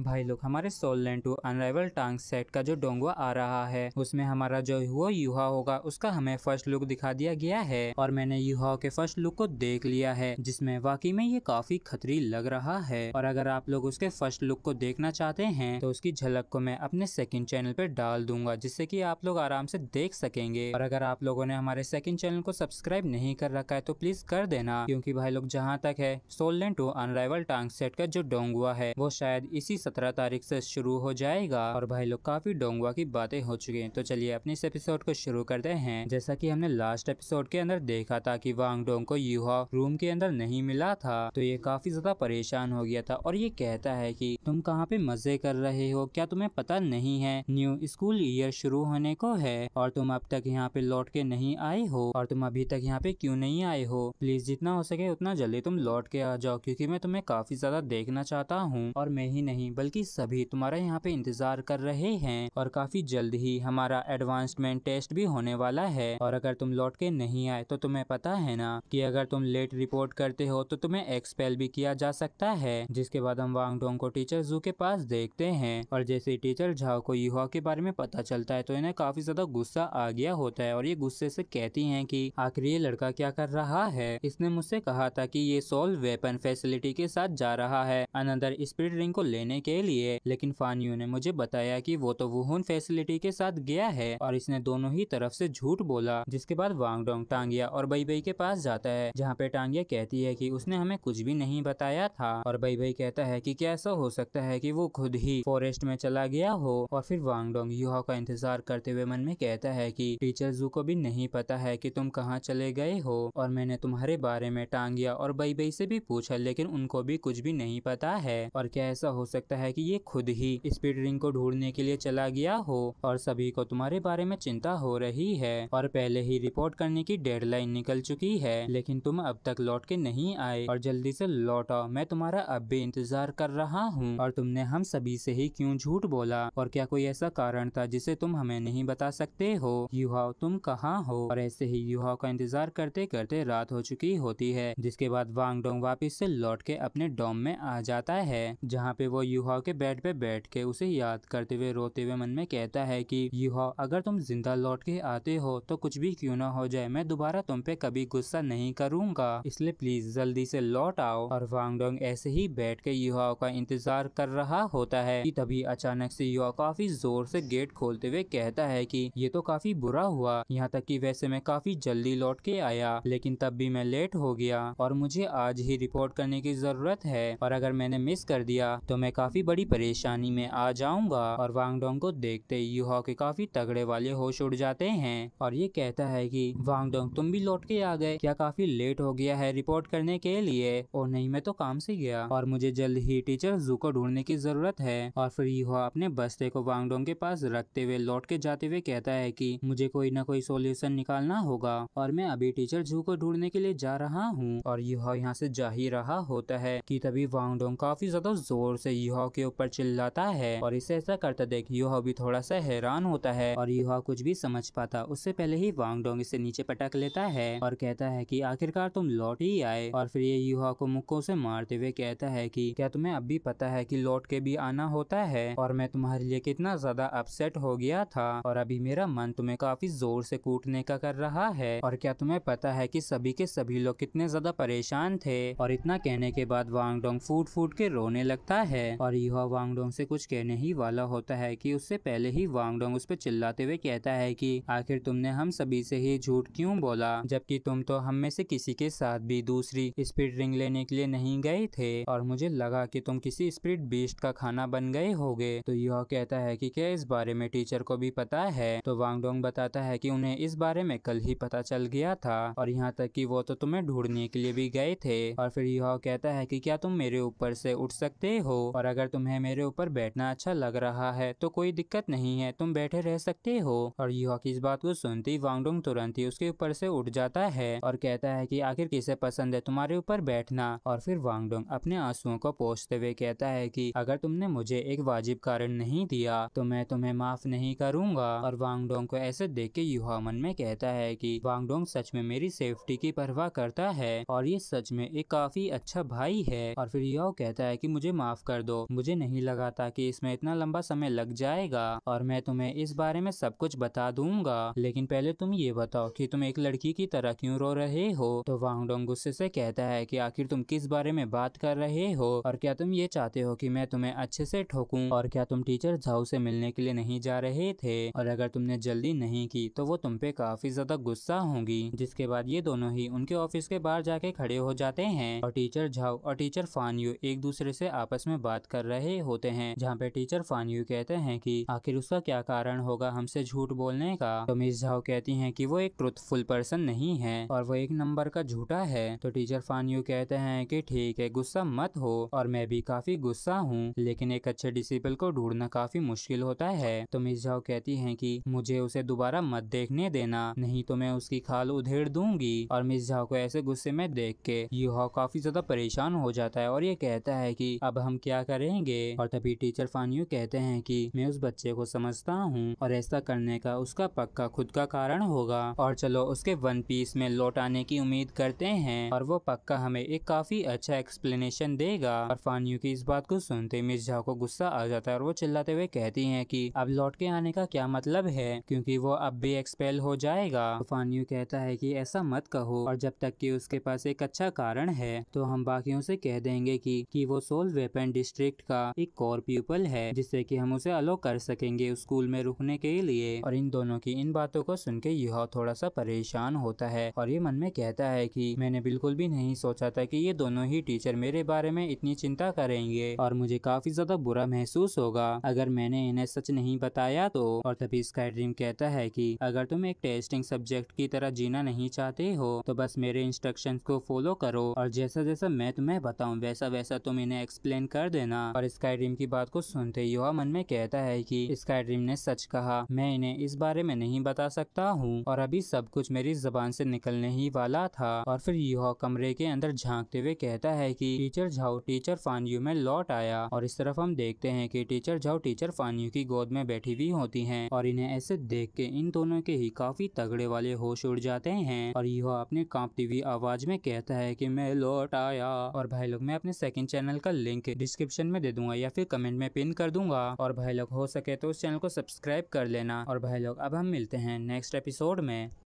भाई लोग हमारे सोल लैंड टू अनराइवल टांग सेट का जो डोंगवा आ रहा है उसमें हमारा जो हुआ युवा होगा उसका हमें फर्स्ट लुक दिखा दिया गया है और मैंने युवा के फर्स्ट लुक को देख लिया है जिसमें वाकई में ये काफी खतरी लग रहा है और अगर आप लोग उसके फर्स्ट लुक को देखना चाहते हैं तो उसकी झलक को मैं अपने सेकेंड चैनल पे डाल दूंगा जिससे की आप लोग आराम से देख सकेंगे और अगर आप लोगों ने हमारे सेकेंड चैनल को सब्सक्राइब नहीं कर रखा है तो प्लीज कर देना क्यूँकी भाई लोग जहाँ तक है सोल लैंड टू अनराइवल टांग सेट का जो डोंगुआ है वो शायद इसी सत्रह तारीख से शुरू हो जाएगा और भाई लोग काफी डोंगवा की बातें हो चुके हैं तो चलिए अपने इस एपिसोड को शुरू करते हैं जैसा कि हमने लास्ट एपिसोड के अंदर देखा था कि डोंग को युवा रूम के अंदर नहीं मिला था तो ये काफी ज्यादा परेशान हो गया था और ये कहता है की तुम कहाँ पे मजे कर रहे हो क्या तुम्हें पता नहीं है न्यू स्कूल ईयर शुरू होने को है और तुम अब तक यहाँ पे लौट के नहीं आए हो और तुम अभी तक यहाँ पे क्यों नहीं आए हो प्लीज जितना हो सके उतना जल्दी तुम लौट के आ जाओ क्योंकि मैं तुम्हें काफी ज्यादा देखना चाहता हूँ और मैं ही नहीं बल्कि सभी तुम्हारा यहाँ पे इंतजार कर रहे हैं और काफी जल्द ही हमारा एडवांसमेंट टेस्ट भी होने वाला है और अगर तुम लौट के नहीं आए तो तुम्हें पता है ना कि अगर तुम लेट रिपोर्ट करते हो तो तुम्हें एक्सपेल भी किया जा सकता है जिसके बाद हम वांग डोंग को टीचर जू के पास देखते हैं और जैसे टीचर झाओ को युवा के बारे में पता चलता है तो इन्हें काफी ज्यादा गुस्सा आ गया होता है और ये गुस्से से कहती है की आखिर ये लड़का क्या कर रहा है इसने मुझसे कहा था की ये सोल वेपन फैसिलिटी के साथ जा रहा है अनदर स्प्रिट रिंग को लेने के लिए लेकिन फानियो ने मुझे बताया कि वो तो वुहन फैसिलिटी के साथ गया है और इसने दोनों ही तरफ से झूठ बोला जिसके बाद वांगडोंग टांगिया और बई बई के पास जाता है जहाँ पे टांगिया कहती है की उसने हमें कुछ भी नहीं बताया था और बई बई कहता है की कैसा हो सकता है की वो खुद ही फॉरेस्ट में चला गया हो और फिर वांगडोंग युवा का इंतजार करते हुए मन में कहता है की टीचर जू को भी नहीं पता है की तुम कहाँ चले गए हो और मैंने तुम्हारे बारे में टांगिया और बई बई से भी पूछा लेकिन उनको भी कुछ भी नहीं पता है और क्या ऐसा हो सकता सकता है कि ये खुद ही स्पीड रिंग को ढूंढने के लिए चला गया हो और सभी को तुम्हारे बारे में चिंता हो रही है और पहले ही रिपोर्ट करने की डेडलाइन निकल चुकी है लेकिन तुम अब तक लौट के नहीं आए और जल्दी से लौटो मैं तुम्हारा अब भी इंतजार कर रहा हूँ और तुमने हम सभी से ही क्यों झूठ बोला और क्या कोई ऐसा कारण था जिसे तुम हमें नहीं बता सकते हो युवाओं तुम कहाँ हो और ऐसे ही युवाओं का इंतजार करते करते रात हो चुकी होती है जिसके बाद वांगडोंग वापिस से लौट के अपने डोम में आ जाता है जहाँ पे वो युवा यूहा के बेड पे बैठ के उसे याद करते हुए रोते हुए मन में कहता है कि युवा अगर तुम जिंदा लौट के आते हो तो कुछ भी क्यों ना हो जाए मैं दोबारा तुम पे कभी गुस्सा नहीं करूंगा इसलिए प्लीज जल्दी से लौट आओ और वांगडोंग ऐसे ही बैठ के युवा का इंतजार कर रहा होता है तभी अचानक से युवा काफी जोर से गेट खोलते हुए कहता है की ये तो काफी बुरा हुआ यहाँ तक की वैसे मैं काफी जल्दी लौट के आया लेकिन तब भी मैं लेट हो गया और मुझे आज ही रिपोर्ट करने की जरूरत है और अगर मैंने मिस कर दिया तो मैं काफी बड़ी परेशानी में आ जाऊंगा और वांगडोंग को देखते ही युहा के काफी तगड़े वाले होश उड़ जाते हैं और ये कहता है कि वांगडोंग तुम भी लौट के आ गए क्या काफी लेट हो गया है रिपोर्ट करने के लिए और नहीं मैं तो काम से गया और मुझे जल्द ही टीचर जू को ढूंढने की जरूरत है और फिर युवा अपने बस्ते को वांगडोंग के पास रखते हुए लौट के जाते हुए कहता है की मुझे कोई ना कोई सोल्यूशन निकालना होगा और मैं अभी टीचर जू को ढूंढने के लिए जा रहा हूँ और युवा यहाँ से जा ही रहा होता है की तभी वांगडोंग काफी ज्यादा जोर से यूहा युवा के ऊपर चिल्लाता है और इसे ऐसा करता देख युवा भी थोड़ा सा हैरान होता है और युवा कुछ भी समझ पाता उससे पहले ही डोंग इसे नीचे पटक लेता है और कहता है की आखिरकार तुम लौट ही आए और फिर ये युवा को मुक्को से मारते हुए कहता है की क्या तुम्हें अब भी पता है की लौट के भी आना होता है और मैं तुम्हारे लिए कितना ज्यादा अपसेट हो गया था और अभी मेरा मन तुम्हें काफी जोर से कूटने का कर रहा है और क्या तुम्हें पता है कि सभी के सभी लोग कितने ज्यादा परेशान थे और इतना कहने के बाद वांग डोंग फूट फूट के रोने लगता है और यह वांगडोंग से कुछ कहने ही वाला होता है कि उससे पहले ही वांगडोंग उस पर चिल्लाते हुए कहता है कि आखिर तुमने हम सभी से ही झूठ क्यों बोला जबकि तुम तो हम में से किसी के साथ भी दूसरी स्प्रिट रिंग लेने के लिए नहीं गए थे और मुझे लगा कि तुम किसी स्प्रिट बीस्ट का खाना बन गए होगे तो यह कहता है कि क्या इस बारे में टीचर को भी पता है तो वांगडोंग बताता है कि उन्हें इस बारे में कल ही पता चल गया था और यहाँ तक कि वो तो तुम्हें ढूंढने के लिए भी गए थे और फिर यह कहता है कि क्या तुम मेरे ऊपर से उठ सकते हो और अगर तुम्हें मेरे ऊपर बैठना अच्छा लग रहा है तो कोई दिक्कत नहीं है तुम बैठे रह सकते हो और युवा की इस बात को सुनती वांगडोंग तुरंत ही उसके ऊपर से उठ जाता है और कहता है की आखिर किसे पसंद है तुम्हारे ऊपर बैठना और फिर वांगडोंग अपने आंसुओं को पोषते हुए कहता है की अगर तुमने मुझे एक वाजिब कारण नहीं दिया तो मैं तुम्हें माफ नहीं करूंगा और वांगडोंग को ऐसे देख के युवा मन में कहता है कि वांगडोंग सच में मेरी सेफ्टी की परवाह करता है और ये सच में एक काफी अच्छा भाई है और फिर युवा कहता है कि मुझे माफ कर दो मुझे नहीं लगा था कि इसमें इतना लंबा समय लग जाएगा और मैं तुम्हें इस बारे में सब कुछ बता दूंगा लेकिन पहले तुम ये बताओ कि तुम एक लड़की की तरह क्यों रो रहे हो तो वांगडोंग गुस्से से कहता है कि आखिर तुम किस बारे में बात कर रहे हो और क्या तुम ये चाहते हो कि मैं तुम्हें अच्छे से ठोकूं और क्या तुम टीचर झाऊ से मिलने के लिए नहीं जा रहे थे और अगर तुमने जल्दी नहीं की तो वो तुम पे काफी ज्यादा गुस्सा होंगी जिसके बाद ये दोनों ही उनके ऑफिस के बाहर जाके खड़े हो जाते हैं और टीचर झाउ और टीचर फान यू एक दूसरे से आपस में बात कर रहे होते हैं जहाँ पे टीचर फान यू कहते हैं कि आखिर उसका क्या कारण होगा हमसे झूठ बोलने का तो मिस झाओ कहती है की वो एक ट्रुथफुल पर्सन नहीं है और वो एक नंबर का झूठा है तो टीचर फान यू कहते हैं की ठीक है गुस्सा मत हो और मैं भी काफी गुस्सा हूँ लेकिन एक अच्छे डिसिपल को ढूंढना काफी मुश्किल होता है तो मिस झाओ कहती है की मुझे उसे दोबारा मत देखने देना नहीं तो मैं उसकी खाल उधेड़ दूंगी और मिस झाओ को ऐसे गुस्से में देख के युवा काफी ज्यादा परेशान हो जाता है और ये कहता है की अब हम क्या करें करेंगे और तभी टीचर फानियू कहते हैं कि मैं उस बच्चे को समझता हूँ और ऐसा करने का उसका पक्का खुद का कारण होगा और चलो उसके वन पीस में लौटाने की उम्मीद करते हैं और वो पक्का हमें एक काफी अच्छा एक्सप्लेनेशन देगा और फानियो की इस बात को सुनते मिस झा को गुस्सा आ जाता है और वो चिल्लाते हुए कहती है की अब लौट के आने का क्या मतलब है क्यूँकी वो अब भी एक्सपेल हो जाएगा तो फानियू कहता है की ऐसा मत कहो और जब तक की उसके पास एक अच्छा कारण है तो हम बाकी से कह देंगे की वो सोल वेपन डिस्ट्रिक्ट प्रोजेक्ट का एक कोर प्यूपल है जिससे कि हम उसे अलो कर सकेंगे स्कूल में रुकने के लिए और इन दोनों की इन बातों को सुन के यह थोड़ा सा परेशान होता है और ये मन में कहता है कि मैंने बिल्कुल भी नहीं सोचा था कि ये दोनों ही टीचर मेरे बारे में इतनी चिंता करेंगे और मुझे काफी ज्यादा बुरा महसूस होगा अगर मैंने इन्हें सच नहीं बताया तो और तभी स्काई ड्रीम कहता है कि अगर तुम एक टेस्टिंग सब्जेक्ट की तरह जीना नहीं चाहते हो तो बस मेरे इंस्ट्रक्शन को फॉलो करो और जैसा जैसा मैं तुम्हें बताऊँ वैसा वैसा तुम इन्हें एक्सप्लेन कर देना देना और स्काई ड्रीम की बात को सुनते युवा मन में कहता है कि स्काई ड्रीम ने सच कहा मैं इन्हें इस बारे में नहीं बता सकता हूँ और अभी सब कुछ मेरी जबान से निकलने ही वाला था और फिर युवा कमरे के अंदर झांकते हुए कहता है कि टीचर झाओ टीचर फानयू में लौट आया और इस तरफ हम देखते हैं कि टीचर झाओ टीचर फानयू की गोद में बैठी हुई होती है और इन्हें ऐसे देख के इन दोनों के ही काफी तगड़े वाले होश उड़ जाते हैं और युवा अपने कांपती हुई आवाज में कहता है की मैं लौट आया और भाई लोग मैं अपने सेकेंड चैनल का लिंक डिस्क्रिप्शन डिस्क्रिप्शन में दे दूंगा या फिर कमेंट में पिन कर दूंगा और भाई लोग हो सके तो उस चैनल को सब्सक्राइब कर लेना और भाई लोग अब हम मिलते हैं नेक्स्ट एपिसोड में